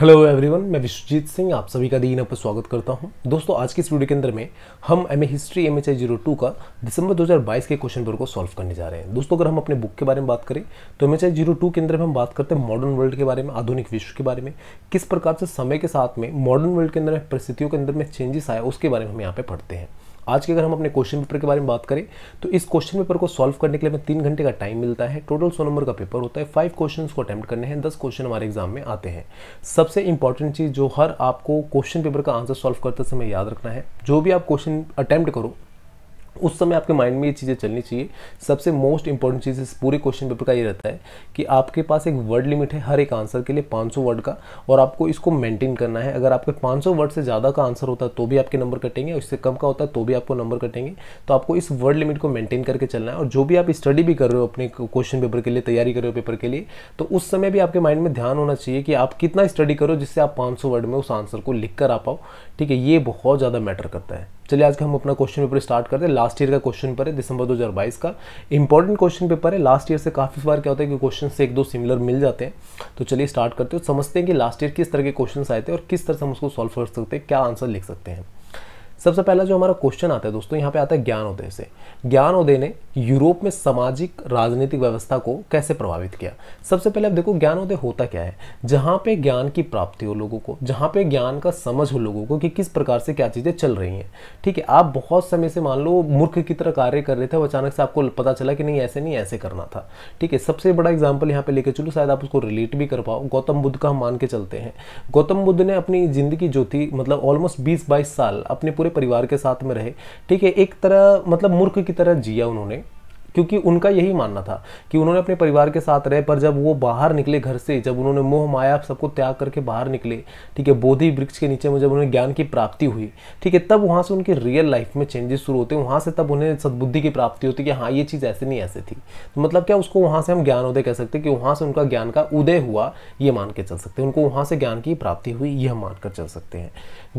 hello everyone मैं विश्वजीत सिंह आप सभी का दीन पर स्वागत करता हूं दोस्तों आज की इस वीडियो के अंदर में हम M A history M H I zero two का दिसंबर 2022 के क्वेश्चन पेपर को सॉल्व करने जा रहे हैं दोस्तों अगर हम अपने बुक के बारे में बात करें तो M H I zero two के अंदर में हम बात करते हैं मॉडर्न वर्ल्ड के बारे में आधुनिक विश्व के बारे में किस प्रकार से समय के साथ में मॉडर्न वर्ल्ड के अंदर परिस्थितियों के अंदर में चेंजेस आया उसके बारे में हम यहाँ पे पढ़ते हैं आज के अगर हम अपने क्वेश्चन पेपर के बारे में बात करें तो इस क्वेश्चन पेपर को सॉल्व करने के लिए हमें तीन घंटे का टाइम मिलता है टोटल सौ नंबर का पेपर होता है फाइव क्वेश्चन को अटैम्प्ट करने हैं दस क्वेश्चन हमारे एग्जाम में आते हैं सबसे इंपॉर्टेंट चीज़ जो हर आपको क्वेश्चन पेपर का आंसर सॉल्व करते समय याद रखना है जो भी आप क्वेश्चन अटैम्प्ट करो उस समय आपके माइंड में ये चीज़ें चलनी चाहिए सबसे मोस्ट इंपॉर्टेंट चीज़ इस पूरे क्वेश्चन पेपर का ये रहता है कि आपके पास एक वर्ड लिमिट है हर एक आंसर के लिए 500 वर्ड का और आपको इसको मेंटेन करना है अगर आपके 500 वर्ड से ज़्यादा का आंसर होता है तो भी आपके नंबर कटेंगे उससे कम का होता है तो भी आपको नंबर कटेंगे तो आपको इस वर्ड लिमिट को मेंटेन करके चलना है और जो भी आप स्टडी भी कर रहे हो अपने क्वेश्चन पेपर के लिए तैयारी कर रहे हो पेपर के लिए तो उस समय भी आपके माइंड में ध्यान होना चाहिए कि आप कितना स्टडी करो जिससे आप पाँच वर्ड में उस आंसर को लिख कर आ पाओ ठीक है ये बहुत ज़्यादा मैटर करता है चलिए आज का हम अपना क्वेश्चन पेपर स्टार्ट करते हैं लास्ट ईयर का क्वेश्चन पेपर है दिसंबर 2022 का इंपॉर्टेंट क्वेश्चन पेपर है लास्ट ईयर से काफ़ी बार क्या होता है कि क्वेश्चन से एक दो सिमिलर मिल जाते हैं तो चलिए स्टार्ट करते हैं समझते हैं कि लास्ट ईयर किस तरह के क्वेश्चन आए थे और किस तरह से हम उसको सॉल्व कर सकते हैं क्या आंसर लिख सकते हैं सबसे पहला जो हमारा क्वेश्चन आता है दोस्तों यहाँ पे आता है ज्ञान उदय से ज्ञान उदय ने यूरोप में सामाजिक राजनीतिक व्यवस्था को कैसे प्रभावित किया सबसे पहले अब देखो उदय होता क्या है जहाँ पे ज्ञान की प्राप्ति हो लोगों को जहाँ पे ज्ञान का समझ हो लोगों को कि किस प्रकार से क्या चीज़ें चल रही हैं ठीक है आप बहुत समय से मान लो मूर्ख की तरह कार्य कर रहे थे अचानक से आपको पता चला कि नहीं ऐसे नहीं ऐसे करना था ठीक है सबसे बड़ा एग्जाम्पल यहाँ पे लेकर चलो शायद आप उसको रिलेट भी कर पाओ गौतम बुद्ध का हम मान के चलते हैं गौतम बुद्ध ने अपनी जिंदगी जो थी मतलब ऑलमोस्ट बीस बाईस साल अपने पूरे पूरे परिवार के साथ में रहे ठीक है एक तरह मतलब मूर्ख की तरह जिया उन्होंने क्योंकि उनका यही मानना था कि उन्होंने अपने परिवार के साथ रहे पर जब वो बाहर निकले घर से जब उन्होंने मोह माया सबको त्याग करके बाहर निकले ठीक है बोधि वृक्ष के नीचे में जब उन्हें ज्ञान की प्राप्ति हुई ठीक है तब वहाँ से उनके रियल लाइफ में चेंजेस शुरू होते हैं वहाँ से तब उन्हें सद्बुद्धि की प्राप्ति होती कि हाँ ये चीज़ ऐसे नहीं ऐसे थी तो मतलब क्या उसको वहाँ से हम ज्ञानोदय कह सकते कि वहाँ से उनका ज्ञान का उदय हुआ ये मान के चल सकते हैं उनको वहाँ से ज्ञान की प्राप्ति हुई यह मान कर चल सकते हैं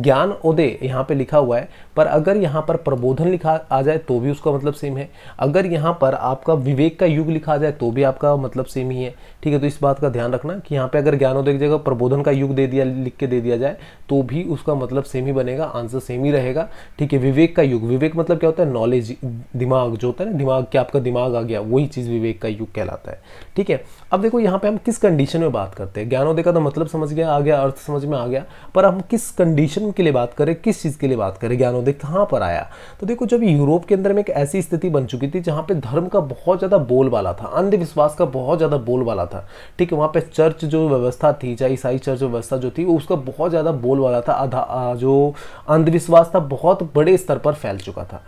ज्ञान उदय यहाँ पर लिखा हुआ है पर अगर यहाँ पर प्रबोधन लिखा आ जाए तो भी उसका मतलब सेम है अगर यहाँ पर आपका विवेक का युग लिखा जाए तो भी आपका मतलब सेम ही है ठीक है तो इस बात का ध्यान रखना कि यहाँ पे अगर ज्ञानोदय की जगह प्रबोधन का युग दे दिया लिख के दे दिया जाए तो भी उसका मतलब सेम ही बनेगा आंसर सेम ही रहेगा ठीक है विवेक का युग विवेक मतलब क्या होता है नॉलेज दिमाग जो होता है ना दिमाग क्या आपका दिमाग आ गया वही चीज़ विवेक का युग कहलाता है ठीक है अब देखो यहाँ पर हम किस कंडीशन में बात करते हैं ज्ञानोदय का तो मतलब समझ गया आ गया अर्थ समझ में आ गया पर हम किस कंडीशन के लिए बात करें किस चीज़ के लिए बात करें ज्ञानोदय कहाँ पर आया तो देखो जब यूरोप के अंदर में एक ऐसी स्थिति बन चुकी थी जहाँ पर धर्म का बहुत ज़्यादा बोलबाला था अंधविश्वास का बहुत ज़्यादा बोलबाला था ठीक है वहाँ पे चर्च जो व्यवस्था थी चाहे ईसाई चर्च व्यवस्था जो थी उसका बहुत ज़्यादा बोलबाला था आधा जो अंधविश्वास था बहुत बड़े स्तर पर फैल चुका था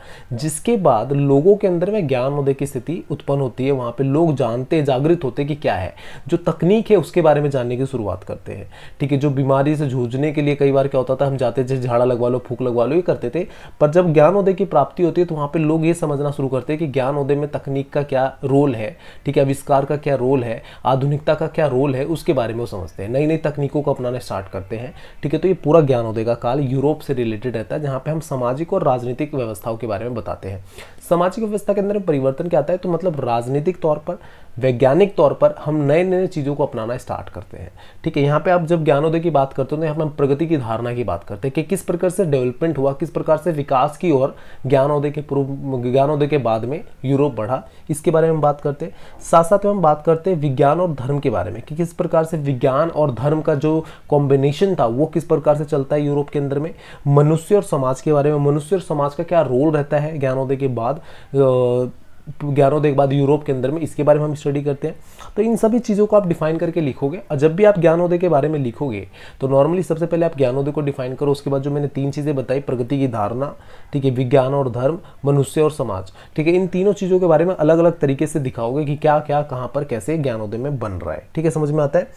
जिसके बाद लोगों के अंदर में उदय की स्थिति उत्पन्न होती है वहाँ पर लोग जानते जागृत होते कि क्या है जो तकनीक है उसके बारे में जानने की शुरुआत करते हैं ठीक है जो बीमारी से जूझने के लिए कई बार क्या होता था हम जाते थे झाड़ा लगवा लो फूक लगवा लो ये करते थे पर जब ज्ञान उदय की प्राप्ति होती है तो वहाँ पर लोग ये समझना शुरू करते हैं कि उदय में तकनीक का क्या रोल है ठीक है आविष्कार का क्या रोल है आधुनिकता का क्या रोल है उसके बारे में वो समझते हैं नई नई तकनीकों को अपनाने स्टार्ट करते हैं ठीक है तो ये पूरा ज्ञान उदय काल यूरोप से रिलेटेड रहता है जहाँ पर हम सामाजिक और राजनीतिक व्यवस्थाओं के बारे में बताते हैं सामाजिक व्यवस्था के अंदर परिवर्तन क्या आता है तो मतलब राजनीतिक तौर पर वैज्ञानिक तौर पर हम नए नए चीज़ों को अपनाना स्टार्ट करते हैं ठीक है यहाँ पे आप जब ज्ञानोदय की बात करते हो तो यहाँ पर हम प्रगति की धारणा की बात करते हैं कि किस प्रकार से डेवलपमेंट हुआ किस प्रकार से विकास की ओर ज्ञानोदय के पूर्व ज्ञानोदय के बाद में यूरोप पढ़ा इसके बारे में बात करते साथ साथ में हम बात करते विज्ञान और धर्म के बारे में कि किस प्रकार से विज्ञान और धर्म का जो कॉम्बिनेशन था वो किस प्रकार से चलता है यूरोप के अंदर में मनुष्य और समाज के बारे में मनुष्य और समाज का क्या रोल रहता है ज्ञानोदय के बाद ज्ञानोदय के बाद यूरोप के अंदर में इसके बारे में हम स्टडी करते हैं तो इन सभी चीज़ों को आप डिफाइन करके लिखोगे और जब भी आप ज्ञानोदय के बारे में लिखोगे तो नॉर्मली सबसे पहले आप ज्ञानोदय को डिफाइन करो उसके बाद जो मैंने तीन चीज़ें बताई प्रगति की धारणा ठीक है विज्ञान और धर्म मनुष्य और समाज ठीक है इन तीनों चीज़ों के बारे में अलग अलग तरीके से दिखाओगे कि क्या क्या कहाँ पर कैसे ज्ञानोदय में बन रहा है ठीक है समझ में आता है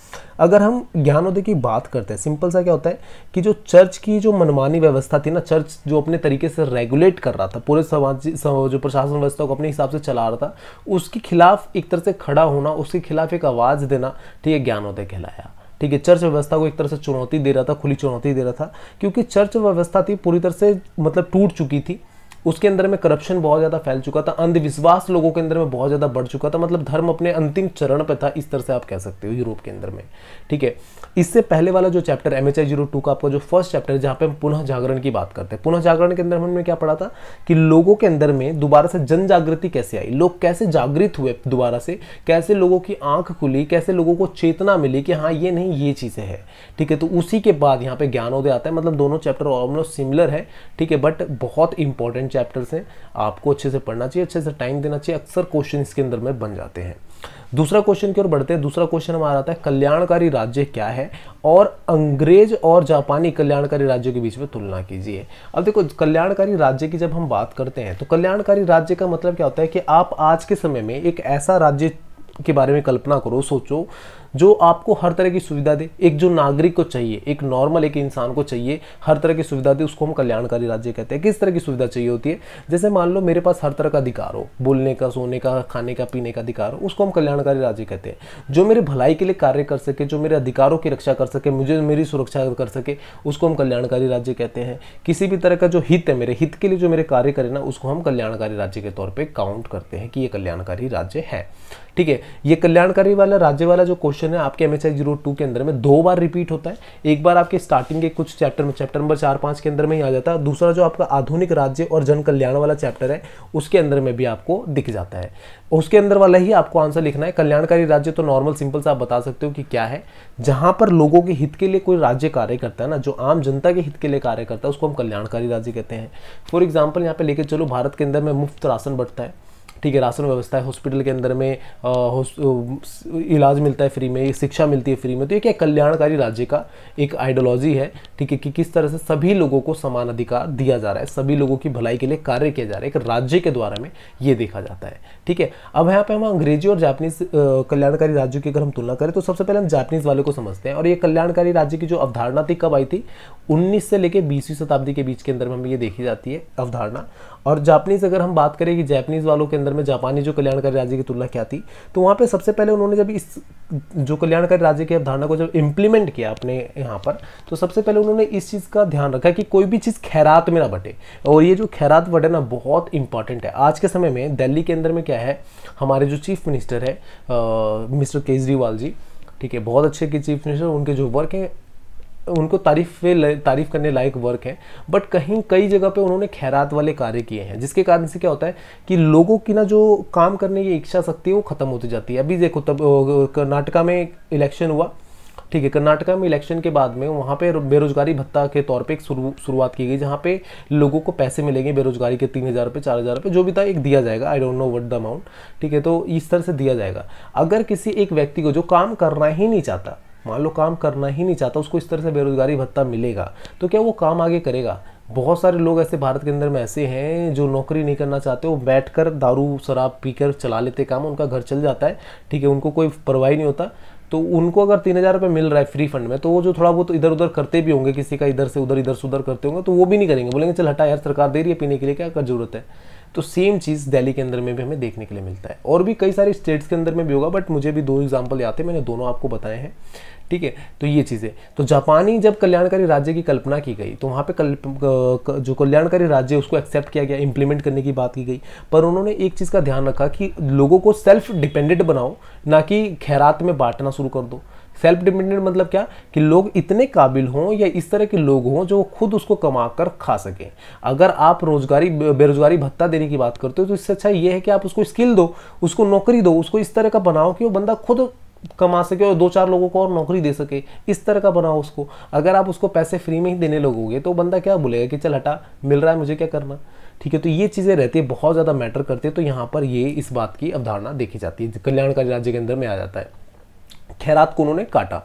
अगर हम ज्ञानोदय की बात करते हैं सिंपल सा क्या होता है कि जो चर्च की जो मनमानी व्यवस्था थी ना चर्च जो अपने तरीके से रेगुलेट कर रहा था पूरे समाज जो प्रशासन व्यवस्था को अपने हिसाब से चला रहा था उसके खिलाफ एक तरह से खड़ा होना उसके खिलाफ एक आवाज़ देना ठीक है ज्ञानोदय कहलाया ठीक है चर्च व्यवस्था को एक तरह से चुनौती दे रहा था खुली चुनौती दे रहा था क्योंकि चर्च व्यवस्था थी पूरी तरह से मतलब टूट चुकी थी उसके अंदर में करप्शन बहुत ज़्यादा फैल चुका था अंधविश्वास लोगों के अंदर में बहुत ज़्यादा बढ़ चुका था मतलब धर्म अपने अंतिम चरण पर था इस तरह से आप कह सकते हो यूरोप के अंदर में ठीक है इससे पहले वाला जो chapter M H I zero two का आपका जो फर्स्ट चैप्टर है पर पे हम पुनः जागरण की बात करते हैं पुनः जागरण के अंदर हमने क्या पढ़ा था कि लोगों के अंदर में दोबारा से जन जागृति कैसे आई लोग कैसे जागृत हुए दोबारा से कैसे लोगों की आंख खुली कैसे लोगों को चेतना मिली कि हाँ ये नहीं ये चीज़ें हैं ठीक है तो उसी के बाद यहाँ पे ज्ञानोदय आता है मतलब दोनों चैप्टर ऑलमोस्ट सिमिलर है ठीक है बट बहुत इंपॉर्टेंट चैप्टर्स हैं आपको अच्छे से पढ़ना चाहिए अच्छे से टाइम देना चाहिए अक्सर क्वेश्चन इसके अंदर में बन जाते हैं दूसरा क्वेश्चन की ओर बढ़ते हैं दूसरा क्वेश्चन हमारा आता है कल्याणकारी राज्य क्या है और अंग्रेज और जापानी कल्याणकारी राज्यों के बीच में तुलना कीजिए अब देखो कल्याणकारी राज्य की जब हम बात करते हैं तो कल्याणकारी राज्य का मतलब क्या होता है कि आप आज के समय में एक ऐसा राज्य के बारे में कल्पना करो सोचो जो आपको हर तरह की सुविधा दे एक जो नागरिक को चाहिए एक नॉर्मल एक इंसान को चाहिए हर तरह की सुविधा दे उसको हम कल्याणकारी राज्य कहते हैं किस तरह की सुविधा चाहिए होती है जैसे मान लो मेरे पास हर तरह का अधिकार हो बोलने का सोने का खाने का पीने का अधिकार हो उसको हम कल्याणकारी राज्य कहते हैं जो मेरे भलाई के लिए कार्य कर सके जो मेरे अधिकारों की रक्षा कर सके मुझे मेरी सुरक्षा कर सके उसको हम कल्याणकारी राज्य कहते हैं किसी भी तरह का जो हित है मेरे हित के लिए जो मेरे कार्य करे ना उसको हम कल्याणकारी राज्य के तौर पर काउंट करते हैं कि ये कल्याणकारी राज्य है ठीक है ये कल्याणकारी वाला राज्य वाला जो क्वेश्चन है आपके एम एच जीरो टू के अंदर में दो बार रिपीट होता है एक बार आपके स्टार्टिंग के कुछ चैप्टर में चैप्टर नंबर चार पाँच के अंदर में ही आ जाता है दूसरा जो आपका आधुनिक राज्य और जन कल्याण वाला चैप्टर है उसके अंदर में भी आपको दिख जाता है उसके अंदर वाला ही आपको आंसर लिखना है कल्याणकारी राज्य तो नॉर्मल सिंपल से आप बता सकते हो कि क्या है जहां पर लोगों के हित के लिए कोई राज्य कार्य करता है ना जो आम जनता के हित के लिए कार्य करता है उसको हम कल्याणकारी राज्य कहते हैं फॉर एग्जाम्पल यहाँ पे लेके चलो भारत के अंदर में मुफ्त राशन बढ़ता है ठीक है राशन व्यवस्था है हॉस्पिटल के अंदर में इलाज मिलता है फ्री में शिक्षा मिलती है फ्री में तो ये क्या कल्याणकारी राज्य का एक आइडियोलॉजी है ठीक है कि किस तरह से सभी लोगों को समान अधिकार दिया जा रहा है सभी लोगों की भलाई के लिए कार्य किया जा रहा है एक राज्य के द्वारा में ये देखा जाता है ठीक है अब यहाँ पर हम अंग्रेजी और जापनीज कल्याणकारी राज्यों की अगर हम तुलना करें तो सबसे पहले हम जापनीज वाले को समझते हैं और ये कल्याणकारी राज्य की जो अवधारणा थी कब आई थी उन्नीस से लेकर बीसवीं शताब्दी के बीच के अंदर में हमें ये देखी जाती है अवधारणा और जापानीज अगर हम बात करें कि जापानीज वालों के अंदर में जापानी जो कल्याणकारी राज्य की तुलना क्या थी तो वहाँ पे सबसे पहले उन्होंने जब इस जो कल्याणकारी राज्य की अवधारणा को जब इम्प्लीमेंट किया अपने यहाँ पर तो सबसे पहले उन्होंने इस चीज़ का ध्यान रखा कि कोई भी चीज़ खैरात में ना बटे और ये जो खैरात बढ़े ना बहुत इंपॉर्टेंट है आज के समय में दिल्ली के अंदर में क्या है हमारे जो चीफ मिनिस्टर है मिस्टर केजरीवाल जी ठीक है बहुत अच्छे के चीफ मिनिस्टर उनके जो वर्क है उनको तारीफ तारीफ करने लायक वर्क है बट कहीं कई जगह पे उन्होंने खैरात वाले कार्य किए हैं जिसके कारण से क्या होता है कि लोगों की ना जो काम करने की इच्छा शक्ति है वो ख़त्म होती जाती है अभी देखो तब कर्नाटका में इलेक्शन हुआ ठीक है कर्नाटका में इलेक्शन के बाद में वहाँ पे बेरोजगारी भत्ता के तौर पे एक शुरुआत की गई जहाँ पे लोगों को पैसे मिलेंगे बेरोजगारी के तीन हज़ार रुपये चार हज़ार रुपये जो भी था एक दिया जाएगा I don't know what the amount ठीक है तो इस तरह से दिया जाएगा अगर किसी एक व्यक्ति को जो काम करना ही नहीं चाहता मान लो काम करना ही नहीं चाहता उसको इस तरह से बेरोजगारी भत्ता मिलेगा तो क्या वो काम आगे करेगा बहुत सारे लोग ऐसे भारत के अंदर में ऐसे हैं जो नौकरी नहीं करना चाहते वो बैठ कर दारू शराब पीकर चला लेते काम उनका घर चल जाता है ठीक है उनको कोई परवाही नहीं होता तो उनको अगर तीन हज़ार रुपये मिल रहा है फ्री फंड में तो वो जो थोड़ा बहुत तो इधर उधर करते भी होंगे किसी का इधर से उधर इधर से उधर करते होंगे तो वो भी नहीं करेंगे बोलेंगे चल हटा यार सरकार दे रही है पीने के लिए क्या कर जरूरत है तो सेम चीज़ दिल्ली के अंदर में भी हमें देखने के लिए मिलता है और भी कई सारे स्टेट्स के अंदर में भी होगा बट मुझे भी दो एग्जाम्पल याद है मैंने दोनों आपको बताए हैं ठीक है तो ये चीज़ें तो जापानी जब कल्याणकारी राज्य की कल्पना की गई तो वहाँ पे कल जो कल्याणकारी राज्य उसको एक्सेप्ट किया गया इंप्लीमेंट करने की बात की गई पर उन्होंने एक चीज़ का ध्यान रखा कि लोगों को सेल्फ डिपेंडेंट बनाओ ना कि खैरात में बांटना शुरू कर दो सेल्फ डिपेंडेंट मतलब क्या कि लोग इतने काबिल हों या इस तरह के लोग हों जो खुद उसको कमा कर खा सकें अगर आप रोजगारी बेरोजगारी भत्ता देने की बात करते हो तो इससे अच्छा ये है कि आप उसको स्किल दो उसको नौकरी दो उसको इस तरह का बनाओ कि वो बंदा खुद कमा सके और दो चार लोगों को और नौकरी दे सके इस तरह का बनाओ उसको अगर आप उसको पैसे फ्री में ही देने लगोगे तो बंदा क्या बोलेगा कि चल हटा मिल रहा है मुझे क्या करना ठीक है तो ये चीज़ें रहती है बहुत ज़्यादा मैटर करती है तो यहाँ पर ये इस बात की अवधारणा देखी जाती है कल्याणकारी राज्य के अंदर में आ जाता है खैरात को उन्होंने काटा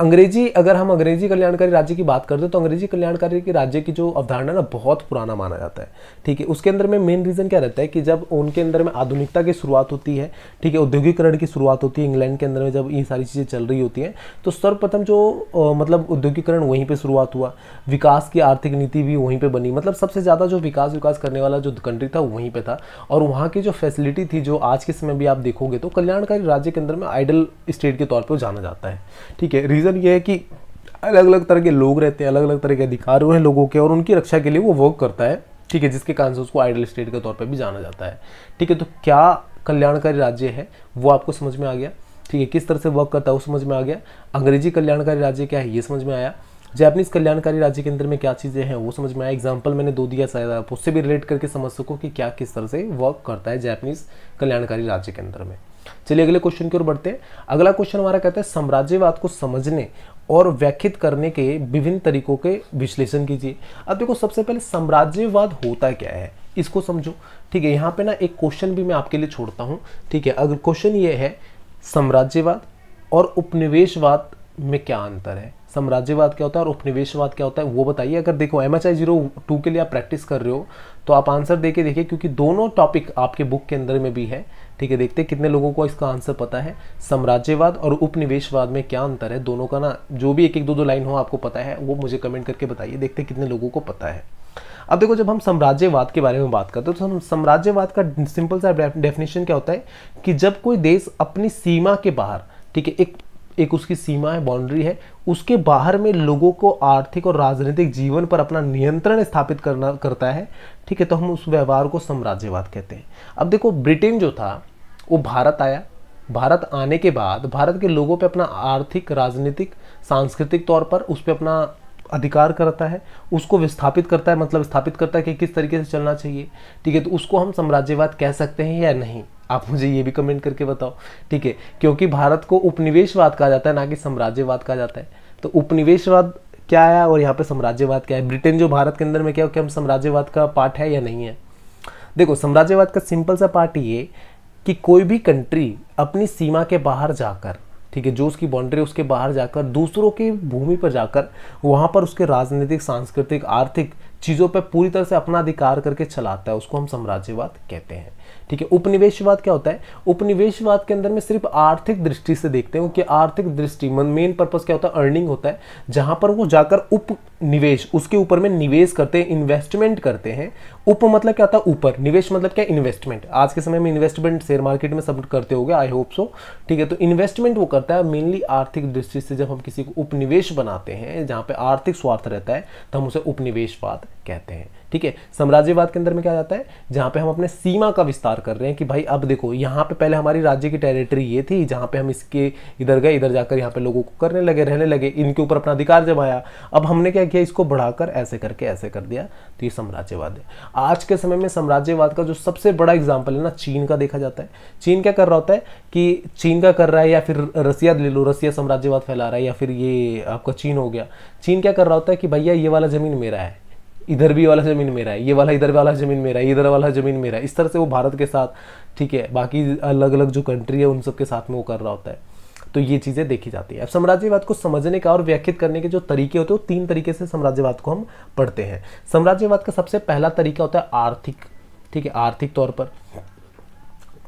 अंग्रेजी अगर हम अंग्रेजी कल्याणकारी राज्य की बात करते हैं तो अंग्रेजी कल्याणकारी के राज्य की जो अवधारणा ना बहुत पुराना माना जाता है ठीक है उसके अंदर में मेन रीज़न क्या रहता है कि जब उनके अंदर में आधुनिकता की शुरुआत होती है ठीक है औद्योगिकरण की शुरुआत होती है इंग्लैंड के अंदर में जब ये सारी चीज़ें चल रही होती हैं तो सर्वप्रथम जो मतलब औद्योगिकरण वहीं पर शुरुआत हुआ विकास की आर्थिक नीति भी वहीं पर बनी मतलब सबसे ज़्यादा जो विकास विकास करने वाला जो कंट्री था वहीं पर था और वहाँ की जो फैसिलिटी थी जो आज के समय भी आप देखोगे तो कल्याणकारी राज्य के अंदर में आइडल स्टेट के तौर पर जाना जाता है ठीक है रीज़न रीज़न ये है कि अलग अलग तरह के लोग रहते हैं अलग अलग तरह के अधिकार हुए हैं लोगों के और उनकी रक्षा के लिए वो वर्क करता है ठीक है जिसके कारण से उसको आइडल स्टेट के तौर पर भी जाना जाता है ठीक है तो क्या कल्याणकारी राज्य है वो आपको समझ में आ गया ठीक है किस तरह से वर्क करता है वो समझ में आ गया अंग्रेजी कल्याणकारी राज्य क्या है ये समझ में आया जैपनीज कल्याणकारी राज्य के अंदर में क्या चीज़ें हैं वो समझ में आया एग्जाम्पल मैंने दो दिया शायद आप उससे भी रिलेट करके समझ सको कि क्या किस तरह से वर्क करता है जैपनीज कल्याणकारी राज्य के अंदर में चलिए अगले क्वेश्चन की ओर बढ़ते हैं अगला क्वेश्चन हमारा कहता है साम्राज्यवाद को समझने और व्याख्यात करने के विभिन्न तरीकों के विश्लेषण कीजिए अब देखो सबसे पहले साम्राज्यवाद होता क्या है इसको समझो ठीक है यहाँ पे ना एक क्वेश्चन भी मैं आपके लिए छोड़ता हूँ ठीक है अगर क्वेश्चन ये है साम्राज्यवाद और उपनिवेशवाद में क्या अंतर है साम्राज्यवाद क्या होता है और उपनिवेशवाद क्या होता है वो बताइए अगर देखो M H I zero two के लिए आप प्रैक्टिस कर रहे हो तो आप आंसर दे के देखिए क्योंकि दोनों टॉपिक आपके बुक के अंदर में भी है ठीक है देखते हैं कितने लोगों को इसका आंसर पता है साम्राज्यवाद और उपनिवेशवाद में क्या अंतर है दोनों का ना जो भी एक एक दो दो लाइन हो आपको पता है वो मुझे कमेंट करके बताइए देखते हैं कितने लोगों को पता है अब देखो जब हम साम्राज्यवाद के बारे में बात करते हैं तो हम साम्राज्यवाद का सिंपल सा डेफिनेशन क्या होता है कि जब कोई देश अपनी सीमा के बाहर ठीक है एक एक उसकी सीमा है बाउंड्री है उसके बाहर में लोगों को आर्थिक और राजनीतिक जीवन पर अपना नियंत्रण स्थापित करना करता है ठीक है तो हम उस व्यवहार को साम्राज्यवाद कहते हैं अब देखो ब्रिटेन जो था वो भारत आया भारत आने के बाद भारत के लोगों पे अपना आर्थिक राजनीतिक सांस्कृतिक तौर पर उस पर अपना अधिकार करता है उसको विस्थापित करता है मतलब स्थापित करता है कि किस तरीके से चलना चाहिए ठीक है तो उसको हम साम्राज्यवाद कह सकते हैं या नहीं आप मुझे ये भी कमेंट करके बताओ ठीक है क्योंकि भारत को उपनिवेशवाद कहा जाता है ना कि साम्राज्यवाद कहा जाता है तो उपनिवेशवाद क्या है और यहाँ पे साम्राज्यवाद क्या है ब्रिटेन जो भारत के अंदर में क्या हो क्या हम साम्राज्यवाद का पार्ट है या नहीं है देखो साम्राज्यवाद का सिंपल सा पार्ट ये कि कोई भी कंट्री अपनी सीमा के बाहर जाकर ठीक है जो उसकी बाउंड्री उसके बाहर जाकर दूसरों की भूमि पर जाकर वहाँ पर उसके राजनीतिक सांस्कृतिक आर्थिक चीज़ों पर पूरी तरह से अपना अधिकार करके चलाता है उसको हम साम्राज्यवाद कहते हैं ठीक है उपनिवेशवाद क्या होता है उपनिवेशवाद के अंदर में सिर्फ आर्थिक दृष्टि से देखते हैं कि आर्थिक दृष्टि मेन पर्पस क्या होता है अर्निंग होता है जहां पर वो जाकर उपनिवेश उसके ऊपर में निवेश करते हैं इन्वेस्टमेंट करते हैं उप मतलब क्या होता है ऊपर निवेश मतलब क्या इन्वेस्टमेंट आज के समय में इन्वेस्टमेंट शेयर मार्केट में सब करते हो आई होप सो ठीक है तो इन्वेस्टमेंट वो करता है मेनली आर्थिक दृष्टि से जब हम किसी को उपनिवेश बनाते हैं जहाँ पे आर्थिक स्वार्थ रहता है तो हम उसे उपनिवेशवाद कहते हैं ठीक है साम्राज्यवाद के अंदर में क्या जाता है जहाँ पे हम अपने सीमा का विस्तार कर रहे हैं कि भाई अब देखो यहाँ पे पहले हमारी राज्य की टेरिटरी ये थी जहाँ पे हम इसके इधर गए इधर जाकर यहाँ पे लोगों को करने लगे रहने लगे इनके ऊपर अपना अधिकार जमाया अब हमने क्या किया इसको बढ़ाकर ऐसे करके ऐसे कर दिया तो ये साम्राज्यवाद है आज के समय में साम्राज्यवाद का जो सबसे बड़ा एग्जाम्पल है ना चीन का देखा जाता है चीन क्या कर रहा होता है कि चीन का कर रहा है या फिर रसिया ले लो रसिया साम्राज्यवाद फैला रहा है या फिर ये आपका चीन हो गया चीन क्या कर रहा होता है कि भैया ये वाला ज़मीन मेरा है इधर भी वाला ज़मीन मेरा है ये वाला इधर वाला ज़मीन मेरा है इधर वाला ज़मीन मेरा है इस तरह से वो भारत के साथ ठीक है बाकी अलग अलग जो कंट्री है उन सब के साथ में वो कर रहा होता है तो ये चीज़ें देखी जाती है अब साम्राज्यवाद को समझने का और व्याख्यात करने के जो तरीके होते हैं वो तीन तरीके से साम्राज्यवाद को हम पढ़ते हैं साम्राज्यवाद का सबसे पहला तरीका होता है आर्थिक ठीक है आर्थिक तौर पर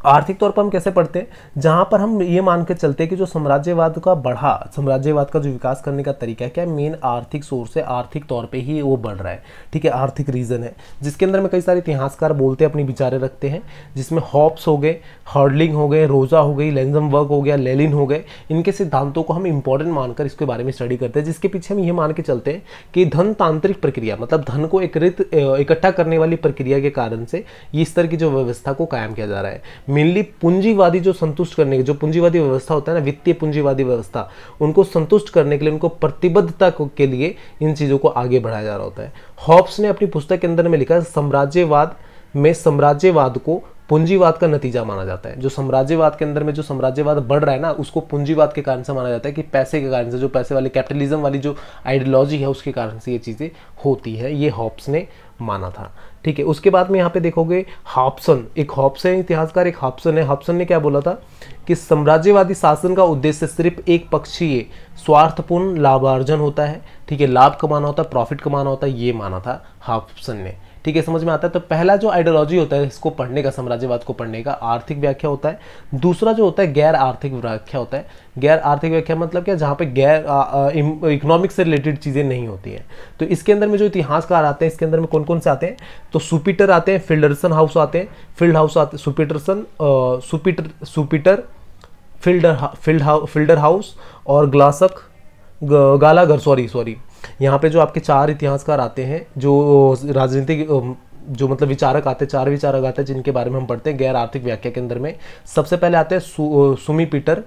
आर्थिक तौर पर हम कैसे पढ़ते हैं जहाँ पर हम ये मान के चलते हैं कि जो साम्राज्यवाद का बढ़ा साम्राज्यवाद का जो विकास करने का तरीका है क्या मेन आर्थिक सोर्स है आर्थिक तौर पे ही वो बढ़ रहा है ठीक है आर्थिक रीज़न है जिसके अंदर में कई सारे इतिहासकार बोलते हैं अपनी विचारें रखते हैं जिसमें हॉप्स हो गए हर्डलिंग हो गए रोज़ा हो गई लेंजम वर्क हो गया लेलिन हो गए इनके सिद्धांतों को हम इंपॉर्टेंट मानकर इसके बारे में स्टडी करते हैं जिसके पीछे हम ये मान के चलते हैं कि धनतांत्रिक प्रक्रिया मतलब धन को एकत्रित इकट्ठा करने वाली प्रक्रिया के कारण से इस तरह की जो व्यवस्था को कायम किया जा रहा है मेनली पूंजीवादी जो संतुष्ट करने की जो पूंजीवादी व्यवस्था होता है ना वित्तीय पूंजीवादी व्यवस्था उनको संतुष्ट करने के लिए उनको प्रतिबद्धता के लिए इन चीज़ों को आगे बढ़ाया जा रहा होता है हॉब्स ने अपनी पुस्तक के अंदर में लिखा साम्राज्यवाद में साम्राज्यवाद को पूंजीवाद का नतीजा माना जाता है जो साम्राज्यवाद के अंदर में जो साम्राज्यवाद बढ़ रहा है ना उसको पूंजीवाद के कारण से माना जाता है कि पैसे के कारण से जो पैसे वाली कैपिटलिज्म वाली जो आइडियोलॉजी है उसके कारण से ये चीज़ें होती है ये हॉब्स ने माना था ठीक है उसके बाद में यहाँ पे देखोगे हॉप्सन एक हॉप्स है इतिहासकार एक हॉप्सन है हॉप्सन ने क्या बोला था कि साम्राज्यवादी शासन का उद्देश्य सिर्फ एक पक्षीय स्वार्थपूर्ण लाभार्जन होता है ठीक है लाभ कमाना होता है प्रॉफिट कमाना होता है ये माना था हॉप्सन ने ठीक है समझ में आता है तो पहला जो आइडियोलॉजी होता है इसको पढ़ने का साम्राज्यवाद को पढ़ने का आर्थिक व्याख्या होता है दूसरा जो होता है गैर आर्थिक व्याख्या होता है गैर आर्थिक व्याख्या मतलब क्या जहाँ पे गैर इकोनॉमिक से रिलेटेड चीज़ें नहीं होती हैं तो इसके अंदर में जो इतिहासकार आते हैं इसके अंदर में कौन कौन से आते हैं तो सुपीटर आते हैं फिल्डरसन हाउस आते हैं फील्ड हाउस आते हैं सुपीटरसन Schumpeter Schumpeter Fielder Field House Fielder House और ग्लासक गालाघर सॉरी सॉरी यहाँ पे जो आपके चार इतिहासकार आते हैं जो राजनीतिक जो मतलब विचारक आते हैं चार विचारक आते हैं जिनके बारे में हम पढ़ते हैं गैर आर्थिक व्याख्या के अंदर में सबसे पहले आते हैं सु, Schumpeter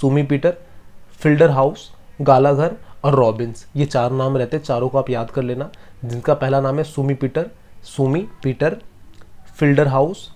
Schumpeter Fielder House Gallagher और रॉबिन्स ये चार नाम रहते हैं चारों को आप याद कर लेना जिनका पहला नाम है Schumpeter Schumpeter Fielder House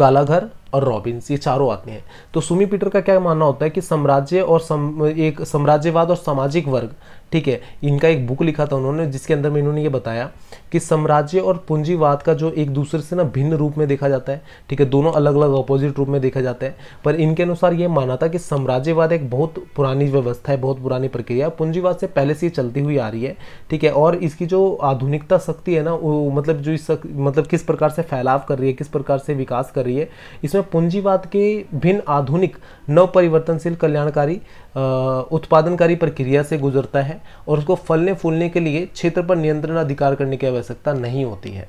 Gallagher और रॉबिन्स ये चारों आते हैं तो सुमी पीटर का क्या मानना होता है कि साम्राज्य और सम, एक साम्राज्यवाद और सामाजिक वर्ग ठीक है इनका एक बुक लिखा था उन्होंने जिसके अंदर में इन्होंने ये बताया कि साम्राज्य और पूंजीवाद का जो एक दूसरे से ना भिन्न रूप में देखा जाता है ठीक है दोनों अलग अलग अपोजिट रूप में देखा जाता है पर इनके अनुसार ये माना था कि साम्राज्यवाद एक बहुत पुरानी व्यवस्था है बहुत पुरानी प्रक्रिया है पूंजीवाद से पहले से चलती हुई आ रही है ठीक है और इसकी जो आधुनिकता शक्ति है ना वो मतलब जो इस मतलब किस प्रकार से फैलाव कर रही है किस प्रकार से विकास कर रही है इसमें पूंजीवाद के भिन्न आधुनिक नव परिवर्तनशील कल्याणकारी उत्पादनकारी प्रक्रिया से गुजरता है और उसको फलने फूलने के लिए क्षेत्र पर नियंत्रण अधिकार करने की आवश्यकता नहीं होती है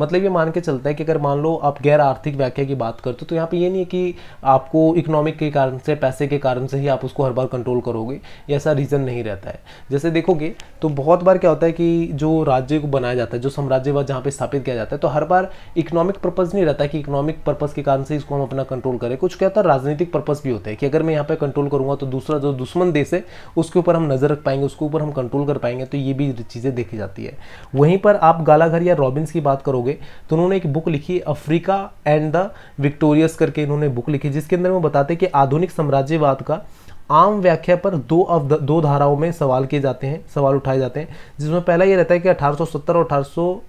मतलब ये मान के चलता है कि अगर मान लो आप गैर आर्थिक व्याख्या की बात करते हो तो यहाँ पे ये नहीं है कि आपको इकोनॉमिक के कारण से पैसे के कारण से ही आप उसको हर बार कंट्रोल करोगे ऐसा रीज़न नहीं रहता है जैसे देखोगे तो बहुत बार क्या होता है कि जो राज्य को बनाया जाता है जो साम्राज्यवाद जहाँ पर स्थापित किया जाता है तो हर बार इकोनॉमिक पर्पज़ नहीं रहता कि इकोनॉमिक पर्पज़ के कारण से इसको हम अपना कंट्रोल करें कुछ क्या होता है राजनीतिक पर्पज़ भी होता है कि अगर मैं यहाँ पर कंट्रोल करूँगा तो दूसरा जो दुश्मन देश है उसके ऊपर हम नज़र रख पाएंगे उसके ऊपर हम कंट्रोल कर पाएंगे तो ये भी चीज़ें देखी जाती है वहीं पर आप गालाघर या रॉबिन्स की बात करोगे होंगे तो उन्होंने एक बुक लिखी अफ्रीका एंड द विक्टोरियस करके इन्होंने बुक लिखी जिसके अंदर वो बताते हैं कि आधुनिक साम्राज्यवाद का आम व्याख्या पर दो अव दो धाराओं में सवाल किए जाते हैं सवाल उठाए जाते हैं जिसमें पहला ये रहता है कि 1870 और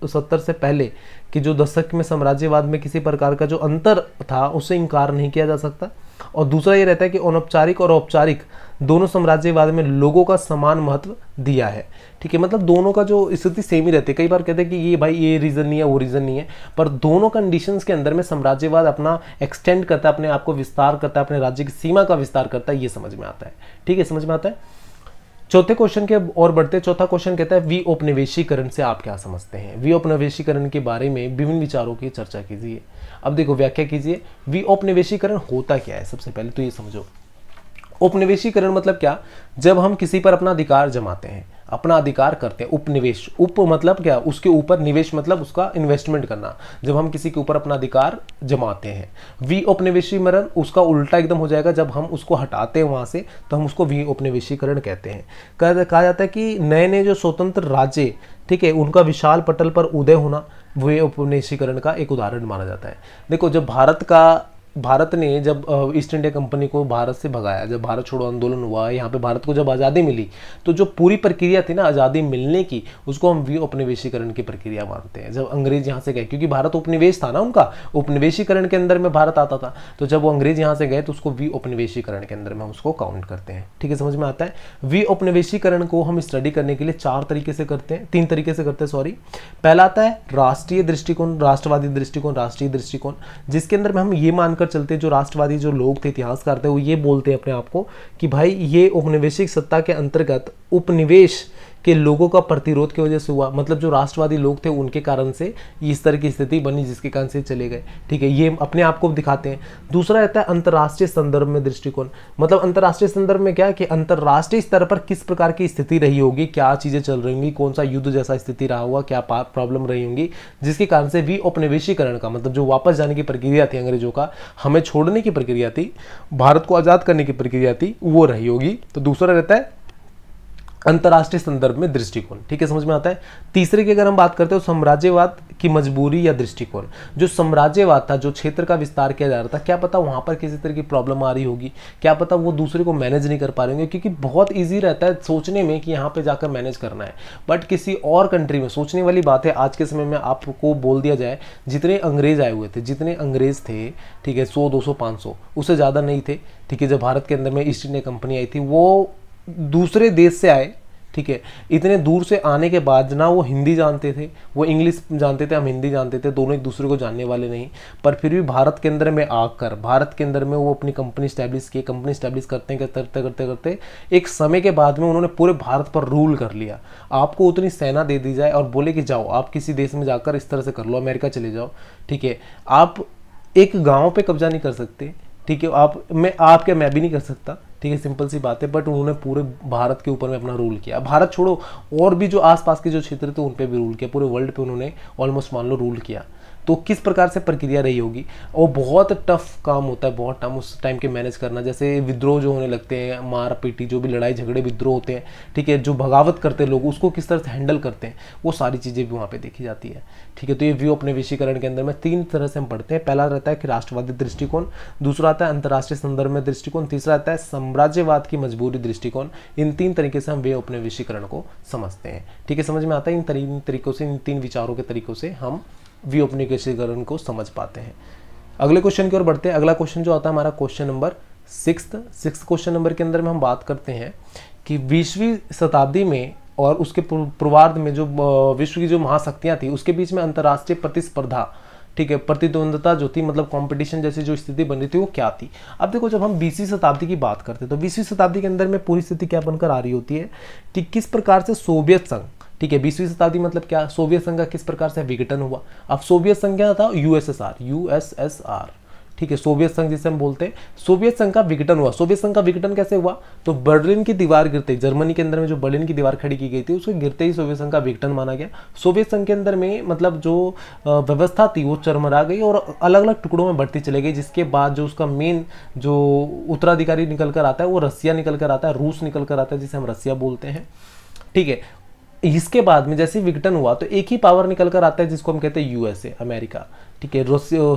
1870 से पहले कि जो दशक में साम्राज्यवाद में किसी प्रकार का जो अंतर था उसे इनकार नहीं किया जा सकता और दूसरा ये रहता है कि अनौपचारिक और औपचारिक दोनों साम्राज्यवाद में लोगों का समान महत्व दिया है ठीक है मतलब दोनों का जो स्थिति सेम ही रहती है कई बार कहते हैं कि ये भाई ये रीज़न नहीं है वो रीज़न नहीं है पर दोनों कंडीशन के अंदर में साम्राज्यवाद अपना एक्सटेंड करता है अपने आप को विस्तार करता है अपने राज्य की सीमा का विस्तार करता है ये समझ में आता है ठीक है समझ में आता है चौथे क्वेश्चन के और बढ़ते चौथा क्वेश्चन कहता है वी उपनिवेशीकरण से आप क्या समझते हैं वी उपनिवेशीकरण के बारे में विभिन्न विचारों की चर्चा कीजिए अब देखो व्याख्या कीजिए वी उपनिवेशीकरण होता क्या है सबसे पहले तो ये समझो उपनिवेशीकरण मतलब क्या जब हम किसी पर अपना अधिकार जमाते हैं अपना अधिकार करते हैं उपनिवेश उप मतलब क्या उसके ऊपर निवेश मतलब उसका इन्वेस्टमेंट करना जब हम किसी के ऊपर अपना अधिकार जमाते हैं वी उपनिवेशीकरण उसका उल्टा एकदम हो जाएगा जब हम उसको हटाते हैं वहाँ से तो हम उसको वी उपनिवेशीकरण कहते हैं कहा जाता है कि नए नए जो स्वतंत्र राज्य ठीक है उनका विशाल पटल पर उदय होना वे उपनिवेशीकरण का एक उदाहरण माना जाता है देखो जब भारत का भारत ने जब ईस्ट इंडिया कंपनी को भारत से भगाया जब भारत छोड़ो आंदोलन हुआ यहाँ पे भारत को जब आज़ादी मिली तो जो पूरी प्रक्रिया थी ना आज़ादी मिलने की उसको हम व्यू उपनिवेशीकरण की प्रक्रिया मानते हैं जब अंग्रेज यहाँ से गए क्योंकि भारत उपनिवेश था ना उनका उपनिवेशीकरण के अंदर में भारत आता था तो जब वो अंग्रेज यहाँ से गए तो उसको वी उपनिवेशीकरण के अंदर में हम उसको काउंट करते हैं ठीक है समझ में आता है वी उपनिवेशीकरण को हम स्टडी करने के लिए चार तरीके से करते हैं तीन तरीके से करते हैं सॉरी पहला आता है राष्ट्रीय दृष्टिकोण राष्ट्रवादी दृष्टिकोण राष्ट्रीय दृष्टिकोण जिसके अंदर में हम ये मान मानकर चलते जो राष्ट्रवादी जो लोग थे इतिहासकार थे वो ये बोलते हैं अपने आप को कि भाई ये औपनिवेशिक सत्ता के अंतर्गत उपनिवेश कि लोगों का प्रतिरोध की वजह से हुआ मतलब जो राष्ट्रवादी लोग थे उनके कारण से इस तरह की स्थिति बनी जिसके कारण से चले गए ठीक है ये अपने आप को दिखाते हैं दूसरा रहता है अंतर्राष्ट्रीय संदर्भ में दृष्टिकोण मतलब अंतर्राष्ट्रीय संदर्भ में क्या कि अंतर्राष्ट्रीय स्तर पर किस प्रकार की स्थिति रही होगी क्या चीज़ें चल रही होंगी कौन सा युद्ध जैसा स्थिति रहा होगा क्या प्रॉब्लम रही होंगी जिसके कारण से वी उपनिवेशीकरण का मतलब जो वापस जाने की प्रक्रिया थी अंग्रेजों का हमें छोड़ने की प्रक्रिया थी भारत को आज़ाद करने की प्रक्रिया थी वो रही होगी तो दूसरा रहता है अंतर्राष्ट्रीय संदर्भ में दृष्टिकोण ठीक है समझ में आता है तीसरे की अगर हम बात करते हो साम्राज्यवाद की मजबूरी या दृष्टिकोण जो साम्राज्यवाद था जो क्षेत्र का विस्तार किया जा रहा था क्या पता वहाँ पर किसी तरह की प्रॉब्लम आ रही होगी क्या पता वो दूसरे को मैनेज नहीं कर पा रहे होंगे क्योंकि बहुत ईजी रहता है सोचने में कि यहाँ पर जाकर मैनेज करना है बट किसी और कंट्री में सोचने वाली बात है आज के समय में आपको बोल दिया जाए जितने अंग्रेज आए हुए थे जितने अंग्रेज थे ठीक है सौ दो सौ उससे ज़्यादा नहीं थे ठीक है जब भारत के अंदर में ईस्ट इंडिया कंपनी आई थी वो दूसरे देश से आए ठीक है इतने दूर से आने के बाद ना वो हिंदी जानते थे वो इंग्लिश जानते थे हम हिंदी जानते थे दोनों एक दूसरे को जानने वाले नहीं पर फिर भी भारत के अंदर में आकर भारत के अंदर में वो अपनी कंपनी स्टैब्लिश की कंपनी स्टैब्लिश करते करते करते करते एक समय के बाद में उन्होंने पूरे भारत पर रूल कर लिया आपको उतनी सेना दे दी जाए और बोले कि जाओ आप किसी देश में जाकर इस तरह से कर लो अमेरिका चले जाओ ठीक है आप एक गाँव पर कब्जा नहीं कर सकते ठीक है आप मैं आपके मैं भी नहीं कर सकता ठीक है सिंपल सी बात है बट उन्होंने पूरे भारत के ऊपर में अपना रूल किया भारत छोड़ो और भी जो आसपास के जो क्षेत्र थे उन पर भी रूल किया पूरे वर्ल्ड पर उन्होंने ऑलमोस्ट मान लो रूल किया तो किस प्रकार से प्रक्रिया रही होगी और बहुत टफ काम होता है बहुत टाइम उस टाइम के मैनेज करना जैसे विद्रोह जो होने लगते हैं मार पीटी जो भी लड़ाई झगड़े विद्रोह होते हैं ठीक है जो बगावत करते हैं लोग उसको किस तरह से हैंडल करते हैं वो सारी चीज़ें भी वहाँ पर देखी जाती है ठीक है तो ये व्यू अपने विशीकरण के अंदर में तीन तरह से हम पढ़ते हैं पहला रहता है कि राष्ट्रवादी दृष्टिकोण दूसरा आता है अंतर्राष्ट्रीय संदर्भ में दृष्टिकोण तीसरा आता है साम्राज्यवाद की मजबूरी दृष्टिकोण इन तीन तरीके से हम वे अपने विशीकरण को समझते हैं ठीक है समझ में आता है इन तीन तरीकों से इन तीन विचारों के तरीकों से हम वी औपनिवेशीकरण को समझ पाते हैं अगले क्वेश्चन की ओर बढ़ते हैं अगला क्वेश्चन जो आता है हमारा question number six six question number के अंदर में हम बात करते हैं कि बीसवीं शताब्दी में और उसके पूर्वार्ध में जो विश्व की जो महाशक्तियाँ थी उसके बीच में अंतर्राष्ट्रीय प्रतिस्पर्धा ठीक है प्रतिद्वंदता जो थी मतलब कंपटीशन जैसी जो स्थिति बन रही थी वो क्या थी अब देखो जब हम बीसवीं शताब्दी की बात करते हैं तो बीसवीं शताब्दी के अंदर में पूरी स्थिति क्या बनकर आ रही होती है कि किस प्रकार से सोवियत संघ ठीक है बीसवीं शताब्दी मतलब क्या सोवियत संघ का किस प्रकार से विघटन हुआ अब सोवियत संघ क्या था यूएसएसआर यूएसएसआर ठीक है सोवियत संघ जिसे हम बोलते हैं सोवियत संघ का विघटन हुआ सोवियत संघ का विघटन कैसे हुआ तो बर्लिन की दीवार गिरते जर्मनी के अंदर में जो बर्लिन की दीवार खड़ी की गई थी उसके गिरते ही सोवियत संघ का विघटन माना गया सोवियत संघ के अंदर में मतलब जो व्यवस्था थी वो चरमरा गई और अलग अलग टुकड़ों में बढ़ती चले गई जिसके बाद जो उसका मेन जो उत्तराधिकारी निकल कर आता है वो रसिया निकल कर आता है रूस निकल कर आता है जिसे हम रसिया बोलते हैं ठीक है इसके बाद में जैसे विघटन हुआ तो एक ही पावर निकल कर आता है जिसको हम कहते हैं यूएसए अमेरिका ठीक है